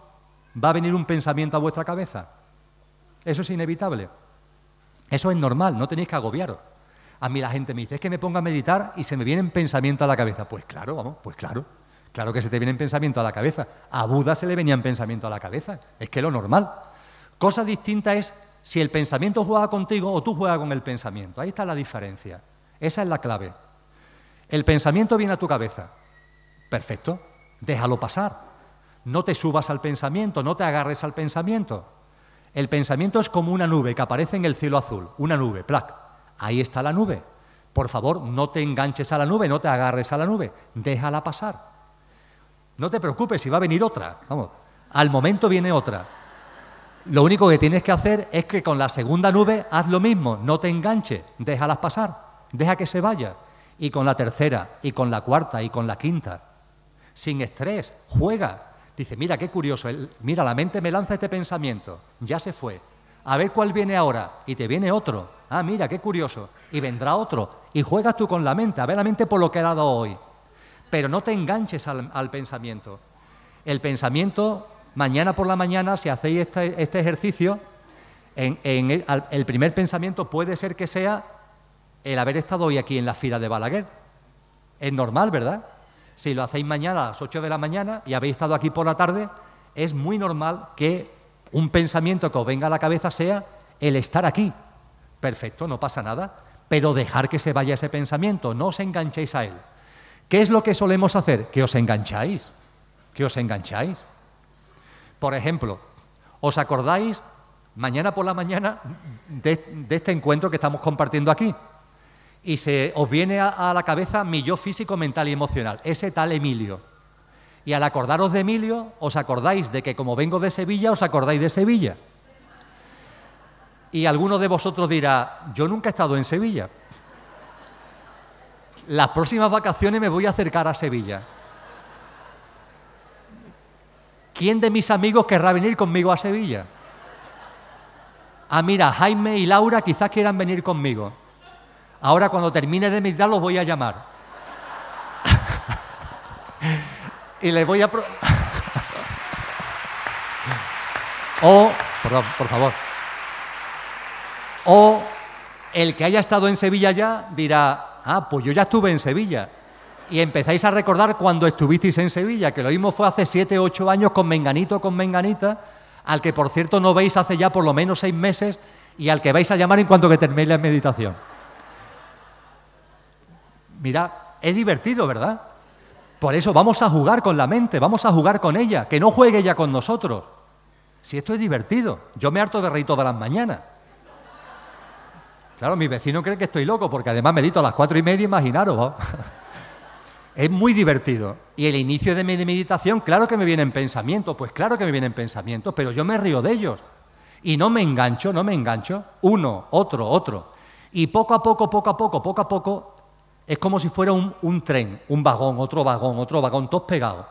va a venir un pensamiento a vuestra cabeza. Eso es inevitable. Eso es normal, no tenéis que agobiaros. A mí la gente me dice, es que me ponga a meditar y se me vienen pensamientos a la cabeza. Pues claro, vamos, pues claro. Claro que se te vienen pensamientos a la cabeza. A Buda se le venían pensamiento a la cabeza. Es que es lo normal. Cosa distinta es si el pensamiento juega contigo o tú juegas con el pensamiento. Ahí está la diferencia. Esa es la clave. El pensamiento viene a tu cabeza. Perfecto. Déjalo pasar. No te subas al pensamiento, no te agarres al pensamiento. El pensamiento es como una nube que aparece en el cielo azul, una nube, plac. Ahí está la nube. Por favor, no te enganches a la nube, no te agarres a la nube, déjala pasar. No te preocupes si va a venir otra. Vamos, al momento viene otra. Lo único que tienes que hacer es que con la segunda nube haz lo mismo, no te enganches, déjalas pasar, deja que se vaya. Y con la tercera, y con la cuarta, y con la quinta sin estrés, juega. Dice, mira qué curioso, mira, la mente me lanza este pensamiento, ya se fue. A ver cuál viene ahora, y te viene otro. Ah, mira, qué curioso, y vendrá otro. Y juegas tú con la mente, a ver la mente por lo que ha dado hoy. Pero no te enganches al, pensamiento. El pensamiento, mañana por la mañana, si hacéis este, este ejercicio, el primer pensamiento puede ser que sea el haber estado hoy aquí en la fila de Balaguer. Es normal, ¿verdad? si lo hacéis mañana a las 8 de la mañana y habéis estado aquí por la tarde, es muy normal que un pensamiento que os venga a la cabeza sea el estar aquí. Perfecto, no pasa nada, pero dejar que se vaya ese pensamiento, no os enganchéis a él. ¿Qué es lo que solemos hacer? Que os engancháis, que os engancháis. Por ejemplo, ¿os acordáis mañana por la mañana de este encuentro que estamos compartiendo aquí? y se os viene a, la cabeza mi yo físico, mental y emocional, ese tal Emilio. Y al acordaros de Emilio, os acordáis de que como vengo de Sevilla, os acordáis de Sevilla. Y alguno de vosotros dirá, yo nunca he estado en Sevilla. Las próximas vacaciones me voy a acercar a Sevilla. ¿Quién de mis amigos querrá venir conmigo a Sevilla? Ah, mira, Jaime y Laura quizás quieran venir conmigo. Ahora cuando termine de meditar los voy a llamar. y les voy a... o, por favor. O el que haya estado en Sevilla ya dirá, ah, pues yo ya estuve en Sevilla. Y empezáis a recordar cuando estuvisteis en Sevilla, que lo mismo fue hace siete, ocho años con Menganito, con Menganita, al que por cierto no veis hace ya por lo menos seis meses y al que vais a llamar en cuanto que terminéis la meditación mira, es divertido, ¿verdad? Por eso vamos a jugar con la mente, vamos a jugar con ella, que no juegue ella con nosotros. Si esto es divertido, yo me harto de reír todas las mañanas. Claro, mi vecino cree que estoy loco, porque además medito a las cuatro y media, imaginaros. es muy divertido. Y el inicio de mi meditación, claro que me vienen pensamientos, pues claro que me vienen pensamientos, pero yo me río de ellos. Y no me engancho, no me engancho. Uno, otro, otro. Y poco a poco, poco a poco, poco a poco, es como si fuera un, tren, un vagón, otro vagón, otro vagón, todos pegados.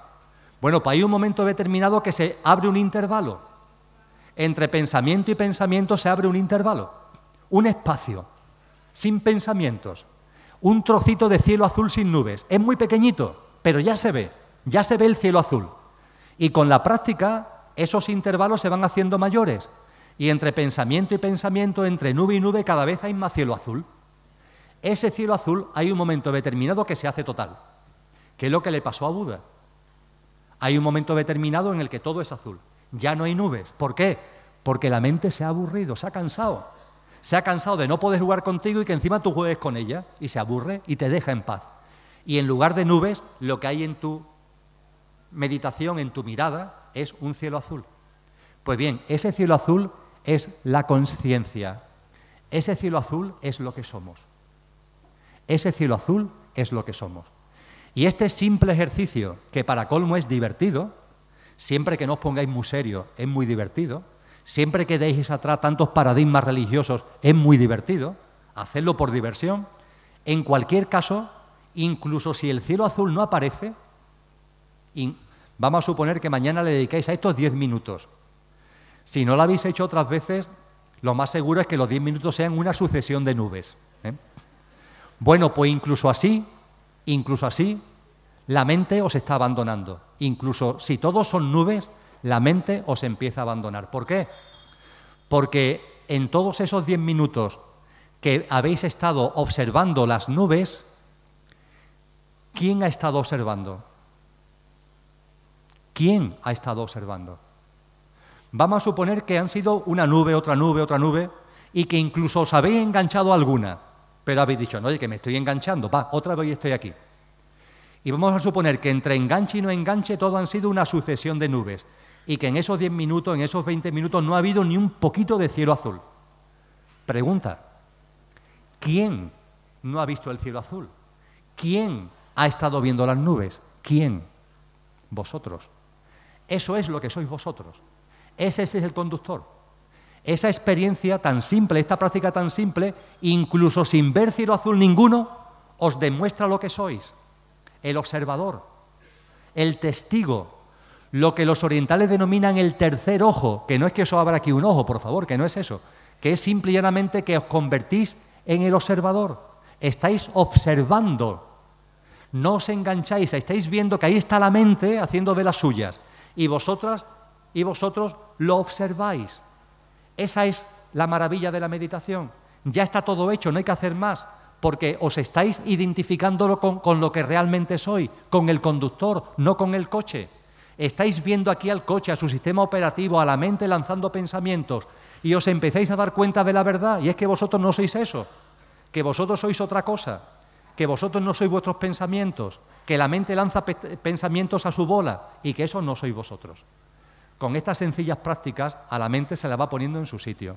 Bueno, pues hay un momento determinado que se abre un intervalo. Entre pensamiento y pensamiento se abre un intervalo, un espacio, sin pensamientos, un trocito de cielo azul sin nubes. Es muy pequeñito, pero ya se ve, ya se ve el cielo azul. Y con la práctica, esos intervalos se van haciendo mayores. Y entre pensamiento y pensamiento, entre nube y nube, cada vez hay más cielo azul. Ese cielo azul hay un momento determinado que se hace total, que es lo que le pasó a Buda. Hay un momento determinado en el que todo es azul, ya no hay nubes. ¿Por qué? Porque la mente se ha aburrido, se ha cansado. Se ha cansado de no poder jugar contigo y que encima tú juegues con ella y se aburre y te deja en paz. Y en lugar de nubes, lo que hay en tu meditación, en tu mirada, es un cielo azul. Pues bien, ese cielo azul es la conciencia. Ese cielo azul es lo que somos. Ese cielo azul es lo que somos. Y este simple ejercicio, que para colmo es divertido, siempre que no os pongáis muy serio, es muy divertido, siempre que deis atrás tantos paradigmas religiosos, es muy divertido, hacerlo por diversión. En cualquier caso, incluso si el cielo azul no aparece, vamos a suponer que mañana le dedicáis a estos 10 minutos. Si no lo habéis hecho otras veces, lo más seguro es que los 10 minutos sean una sucesión de nubes. ¿eh? Bueno, pues incluso así, incluso así, la mente os está abandonando. Incluso si todos son nubes, la mente os empieza a abandonar. ¿Por qué? Porque en todos esos diez minutos que habéis estado observando las nubes, ¿quién ha estado observando? ¿Quién ha estado observando? Vamos a suponer que han sido una nube, otra nube, otra nube, y que incluso os habéis enganchado alguna. Pero habéis dicho, no, oye, que me estoy enganchando, va, otra vez estoy aquí. Y vamos a suponer que entre enganche y no enganche todo han sido una sucesión de nubes y que en esos 10 minutos, en esos 20 minutos no ha habido ni un poquito de cielo azul. Pregunta, ¿quién no ha visto el cielo azul? ¿Quién ha estado viendo las nubes? ¿Quién? Vosotros. Eso es lo que sois vosotros. Ese, ese es el conductor esa experiencia tan simple, esta práctica tan simple, incluso sin ver cielo azul ninguno, os demuestra lo que sois, el observador, el testigo, lo que los orientales denominan el tercer ojo, que no es que eso abra aquí un ojo, por favor, que no es eso, que es simple que os convertís en el observador, estáis observando, no os engancháis, estáis viendo que ahí está la mente haciendo de las suyas, y vosotras y vosotros lo observáis. Esa es la maravilla de la meditación. Ya está todo hecho, no hay que hacer más, porque os estáis identificándolo con, lo que realmente soy, con el conductor, no con el coche. Estáis viendo aquí al coche, a su sistema operativo, a la mente lanzando pensamientos, y os empezáis a dar cuenta de la verdad, y es que vosotros no sois eso, que vosotros sois otra cosa, que vosotros no sois vuestros pensamientos, que la mente lanza pensamientos a su bola, y que eso no sois vosotros. Con estas sencillas prácticas a la mente se la va poniendo en su sitio.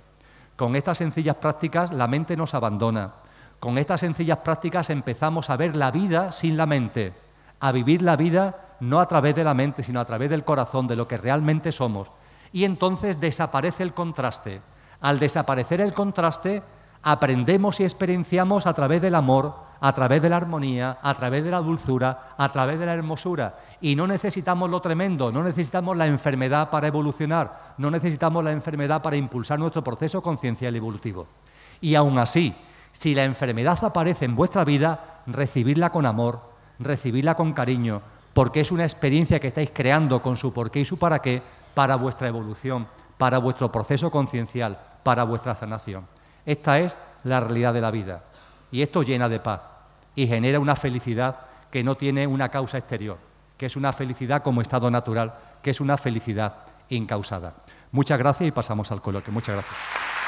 Con estas sencillas prácticas la mente nos abandona. Con estas sencillas prácticas empezamos a ver la vida sin la mente, a vivir la vida no a través de la mente, sino a través del corazón, de lo que realmente somos. Y entonces desaparece el contraste. Al desaparecer el contraste, aprendemos y experienciamos a través del amor, a través de la armonía, a través de la dulzura, a través de la hermosura. Y no necesitamos lo tremendo, no necesitamos la enfermedad para evolucionar, no necesitamos la enfermedad para impulsar nuestro proceso conciencial evolutivo. Y aún así, si la enfermedad aparece en vuestra vida, recibidla con amor, recibidla con cariño, porque es una experiencia que estáis creando con su porqué y su para qué para vuestra evolución, para vuestro proceso conciencial, para vuestra sanación. Esta es la realidad de la vida. Y esto llena de paz y genera una felicidad que no tiene una causa exterior, que es una felicidad como estado natural, que es una felicidad incausada. Muchas gracias y pasamos al coloquio. Muchas gracias.